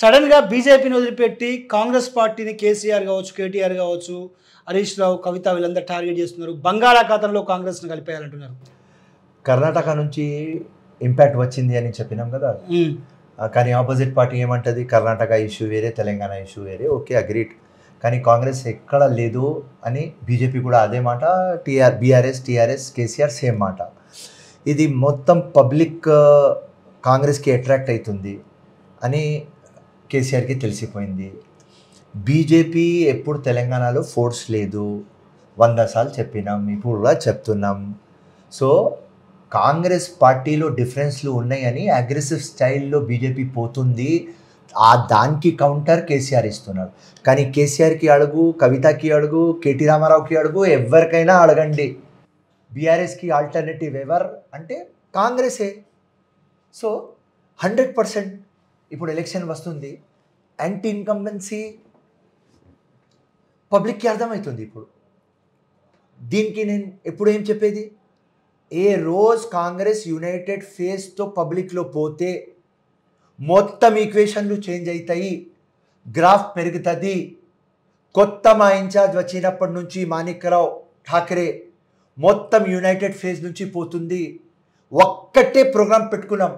సడన్గా బీజేపీని వదిలిపెట్టి కాంగ్రెస్ పార్టీని కేసీఆర్ కావచ్చు కేటీఆర్ కావచ్చు హరీష్ రావు కవిత వీళ్ళందరూ టార్గెట్ చేస్తున్నారు బంగాళాఖాతంలో కాంగ్రెస్ను కలిపేయాలంటున్నారు కర్ణాటక నుంచి ఇంపాక్ట్ వచ్చింది అని చెప్పినాం కదా కానీ ఆపోజిట్ పార్టీ ఏమంటుంది కర్ణాటక ఇష్యూ వేరే తెలంగాణ ఇష్యూ వేరే ఓకే అగ్రీట్ కానీ కాంగ్రెస్ ఎక్కడ లేదు అని బీజేపీ కూడా అదే మాట T R BRS TRS KCR same మాట ఇది మొత్తం పబ్లిక్ కాంగ్రెస్కి అట్రాక్ట్ అవుతుంది అని కేసీఆర్కి తెలిసిపోయింది బీజేపీ ఎప్పుడు తెలంగాణలో ఫోర్స్ లేదు వంద సార్లు చెప్పినాం ఇప్పుడు కూడా చెప్తున్నాం సో కాంగ్రెస్ పార్టీలో డిఫరెన్స్లు ఉన్నాయని అగ్రెసివ్ స్టైల్లో బీజేపీ పోతుంది ఆ దానికి కౌంటర్ కేసీఆర్ ఇస్తున్నారు కానీ కేసీఆర్కి అడుగు కవితకి అడుగు కేటీ రామారావుకి అడుగు ఎవరికైనా అడగండి బీఆర్ఎస్కి ఆల్టర్నేటివ్ ఎవర్ అంటే కాంగ్రెసే సో హండ్రెడ్ పర్సెంట్ ఇప్పుడు ఎలక్షన్ వస్తుంది యాంటీ ఇన్కంబెన్సీ పబ్లిక్కి అర్థమవుతుంది ఇప్పుడు దీనికి నేను ఎప్పుడు ఏం చెప్పేది ఏ రోజు కాంగ్రెస్ యునైటెడ్ ఫేస్తో పబ్లిక్లో పోతే మొత్తం ఈక్వేషన్లు చేంజ్ అవుతాయి గ్రాఫ్ పెరుగుతుంది కొత్త మా ఇన్ఛార్జ్ వచ్చినప్పటి నుంచి మాణిక్యరావు ఠాకరే మొత్తం యునైటెడ్ ఫేజ్ నుంచి పోతుంది ఒక్కటే ప్రోగ్రాం పెట్టుకున్నాం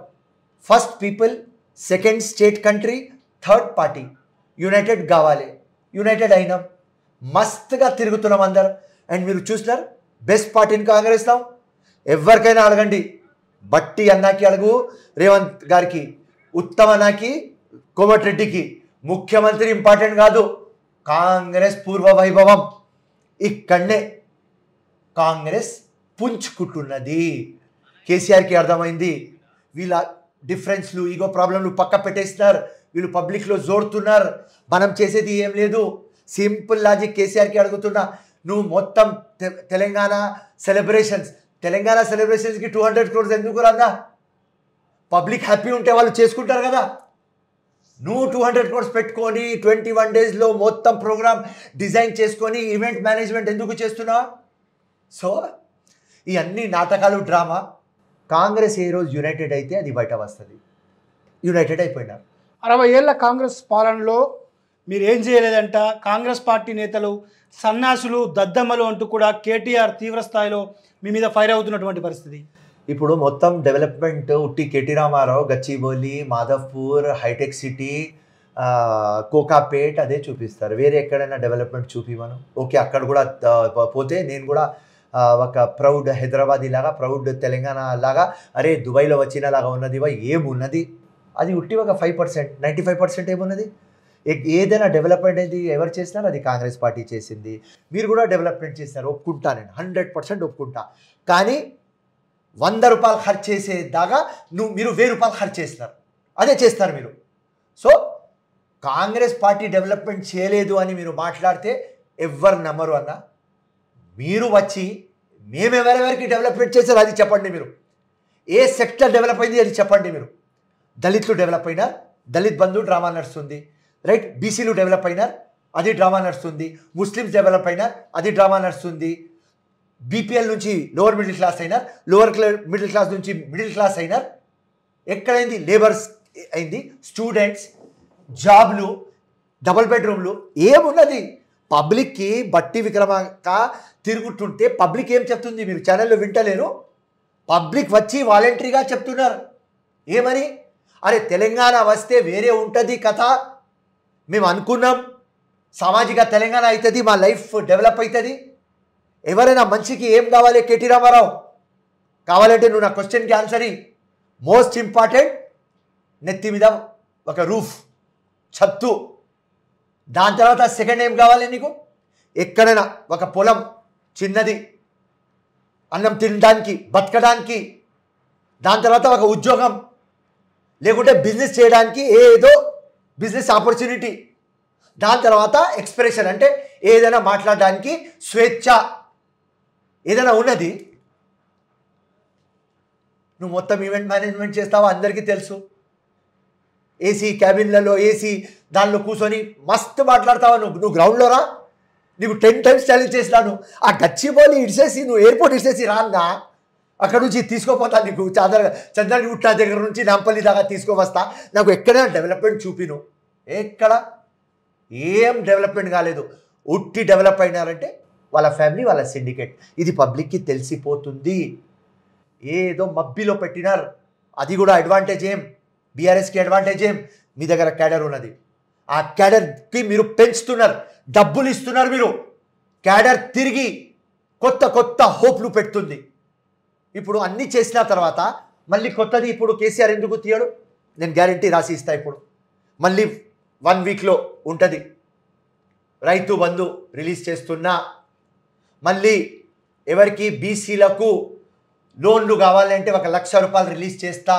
first people second state country third party united కావాలి యునైటెడ్ అయినాం మస్తుగా తిరుగుతున్నాం అందరు అండ్ మీరు చూసినారు బెస్ట్ పార్టీని కాంగ్రెస్తాం ఎవరికైనా అడగండి బట్టి అన్నాకి అడుగు రేవంత్ గారికి ఉత్తమ్ అన్నాకి కోమటిరెడ్డికి ముఖ్యమంత్రి ఇంపార్టెంట్ కాదు కాంగ్రెస్ పూర్వ వైభవం ఇక్కడనే కాంగ్రెస్ పుంచుకుంటున్నది కేసీఆర్కి అర్థమైంది వీళ్ళ డిఫరెన్స్లు ఈగో ప్రాబ్లంలు పక్క పెట్టేస్తున్నారు వీళ్ళు పబ్లిక్లో జోడుతున్నారు మనం చేసేది ఏం లేదు సింపుల్ లాజిక్ కేసీఆర్కి అడుగుతున్నా నువ్వు మొత్తం తెలంగాణ సెలబ్రేషన్స్ తెలంగాణ సెలబ్రేషన్స్కి టూ హండ్రెడ్ క్రోర్స్ ఎందుకు రాదా పబ్లిక్ హ్యాపీ ఉంటే వాళ్ళు చేసుకుంటారు కదా నువ్వు టూ హండ్రెడ్ క్రోర్స్ పెట్టుకొని ట్వంటీ వన్ డేస్లో మొత్తం ప్రోగ్రామ్ డిజైన్ చేసుకొని ఈవెంట్ మేనేజ్మెంట్ ఎందుకు చేస్తున్నావు సో ఈ అన్ని నాటకాలు డ్రామా కాంగ్రెస్ ఏ రోజు యునైటెడ్ అయితే అది బయట వస్తుంది యునైటెడ్ అయిపోయినారు అరవై ఏళ్ళ కాంగ్రెస్ పాలనలో మీరు ఏం చేయలేదంట కాంగ్రెస్ పార్టీ నేతలు సన్నాసులు దద్దమ్మలు అంటూ కూడా కేటీఆర్ తీవ్రస్థాయిలో మీ మీద ఫైర్ అవుతున్నటువంటి పరిస్థితి ఇప్పుడు మొత్తం డెవలప్మెంట్ ఉట్టి KT Rama Rao Gachibowli Madhavpur hitech city Kokapet అదే చూపిస్తారు వేరే ఎక్కడైనా డెవలప్మెంట్ చూపివ్వను ఓకే అక్కడ కూడా పోతే నేను కూడా ఒక ప్రౌడ్ హైదరాబాద్ లాగా ప్రౌడ్ తెలంగాణ లాగా అరే దుబాయ్లో వచ్చినలాగా ఉన్నదివా ఏమున్నది అది ఉట్టి ఒక five percent ninety five percent ఏమున్నది ఏదైనా డెవలప్మెంట్ అనేది ఎవరు చేసినారు అది కాంగ్రెస్ పార్టీ చేసింది మీరు కూడా డెవలప్మెంట్ చేసినారు ఒప్పుకుంటా నేను హండ్రెడ్ పర్సెంట్ ఒప్పుకుంటా కానీ వంద రూపాయలు ఖర్చు చేసేదాకా నువ్వు మీరు వెయ్యి రూపాయలు ఖర్చు చేస్తున్నారు అదే చేస్తారు మీరు సో కాంగ్రెస్ పార్టీ డెవలప్మెంట్ చేయలేదు అని మీరు మాట్లాడితే ఎవరు నమ్మరు అన్నా మీరు వచ్చి మేము ఎవరెవరికి డెవలప్మెంట్ చేశారు అది చెప్పండి మీరు ఏ సెక్టర్ డెవలప్ అయింది అది చెప్పండి మీరు దళితులు డెవలప్ అయినా దళిత్ బంధు డ్రామా నడుస్తుంది రైట్ బీసీలు డెవలప్ అయినా అది డ్రామా నడుస్తుంది ముస్లిమ్స్ డెవలప్ అయినా అది డ్రామా నడుస్తుంది బీపీఎల్ నుంచి లోవర్ మిడిల్ క్లాస్ అయినా లోవర్ మిడిల్ క్లాస్ నుంచి మిడిల్ క్లాస్ అయినా ఎక్కడైంది లేబర్స్ అయింది స్టూడెంట్స్ జాబ్లు డబుల్ బెడ్రూమ్లు ఏమున్నది పబ్లిక్కి బట్టి విక్రమక తిరుగుతుంటే పబ్లిక్ ఏం చెప్తుంది మీరు ఛానల్లో వింటలేను పబ్లిక్ వచ్చి వాలంటరీగా చెప్తున్నారు ఏమని అరే తెలంగాణ వస్తే వేరే ఉంటుంది కథ మేము అనుకున్నాం సామాజిక తెలంగాణ అవుతుంది మా లైఫ్ డెవలప్ అవుతుంది ఎవరైనా మనిషికి ఏం కావాలి కేటీ రామారావు కావాలంటే నువ్వు నా క్వశ్చన్కి ఆన్సర్ మోస్ట్ ఇంపార్టెంట్ నెత్తి మీద ఒక రూఫ్ చత్తు దాని తర్వాత సెకండ్ ఏం కావాలి నీకు ఎక్కడైనా ఒక పొలం చిన్నది అన్నం తినడానికి బతకడానికి దాని తర్వాత ఒక ఉద్యోగం లేకుంటే బిజినెస్ చేయడానికి ఏదో బిజినెస్ ఆపర్చునిటీ దాని తర్వాత ఎక్స్ప్రెషన్ అంటే ఏదైనా మాట్లాడడానికి స్వేచ్ఛ ఏదైనా ఉన్నది నువ్వు మొత్తం ఈవెంట్ మేనేజ్మెంట్ చేస్తావా అందరికీ తెలుసు ఏసీ క్యాబిన్లలో ఏసీ దానిలో కూర్చొని మస్తు మాట్లాడతావా నువ్వు నువ్వు గ్రౌండ్లో రా నీకు టెన్ టైమ్స్ ఛాలెంజ్ చేసినాను ఆ పోలి ఇడిసేసి నువ్వు ఎయిర్పోర్ట్ ఇడిసేసి రాన్నా అక్కడ నుంచి తీసుకోపోతా నీకు చాదర చంద్రగుట్ట దగ్గర నుంచి నాంపల్లి దాకా తీసుకోవస్తా నాకు ఎక్కడైనా డెవలప్మెంట్ చూపిను ఎక్కడ ఏం డెవలప్మెంట్ కాలేదు ఉట్టి డెవలప్ అయినారంటే వాళ్ళ ఫ్యామిలీ వాళ్ళ సిండికేట్ ఇది పబ్లిక్కి తెలిసిపోతుంది ఏదో మబ్బిలో పెట్టినారు అది కూడా అడ్వాంటేజ్ ఏం బీఆర్ఎస్కి అడ్వాంటేజ్ ఏం మీ దగ్గర క్యాడర్ ఉన్నది ఆ క్యాడర్కి మీరు పెంచుతున్నారు డబ్బులు ఇస్తున్నారు మీరు క్యాడర్ తిరిగి కొత్త కొత్త హోప్లు పెడుతుంది ఇప్పుడు అన్నీ చేసిన తర్వాత మళ్ళీ కొత్తది ఇప్పుడు కేసీఆర్ ఎందుకు తీయడు నేను గ్యారంటీ రాసి ఇస్తా ఇప్పుడు మళ్ళీ వన్ వీక్లో ఉంటుంది రైతు బంధు రిలీజ్ చేస్తున్నా మళ్ళీ ఎవరికి బీసీలకు లోన్లు కావాలంటే ఒక లక్ష రూపాయలు రిలీజ్ చేస్తా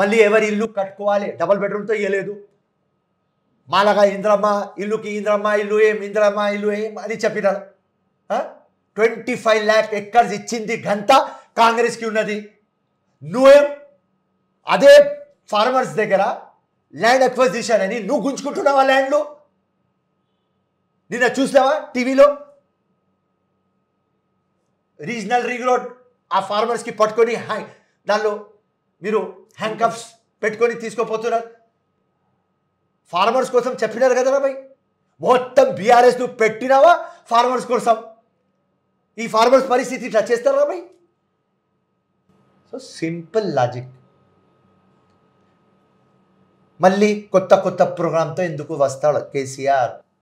మళ్ళీ ఎవరి ఇల్లు కట్టుకోవాలి డబల్ బెడ్రూమ్తో ఇవ్వలేదు మాలాగా ఇంద్రమ్మ ఇల్లుకి ఇంద్రమ్మ ఇల్లు ఏం ఇంద్రమ్మ ఇల్లు ఏం అని చెప్పినారు ట్వంటీ ఫైవ్ ల్యాక్ ఎక్కర్స్ ఇచ్చింది ఘంట కాంగ్రెస్కి ఉన్నది నువ్వేం అదే ఫార్మర్స్ దగ్గర ల్యాండ్ అక్వజిషన్ అని నువ్వు గుంజుకుంటున్నావా ల్యాండ్లు నిన్న చూసావా టీవీలో రీజనల్ రింగ్ రోడ్ ఆ ఫార్మర్స్కి పట్టుకొని హాయ్ దానిలో మీరు హ్యాంకప్స్ పెట్టుకొని తీసుకోపోతున్నారు ఫార్మర్స్ కోసం చెప్పినారు కదరా భయ్ మొత్తం బీఆర్ఎస్ నువ్వు పెట్టినావా ఫార్మర్స్ కోసం ఈ ఫార్మర్స్ పరిస్థితి ఇట్లా చేస్తారా భయ్ సో సింపుల్ లాజిక్ మళ్ళీ కొత్త కొత్త ప్రోగ్రాంతో ఎందుకు వస్తాడు కేసీఆర్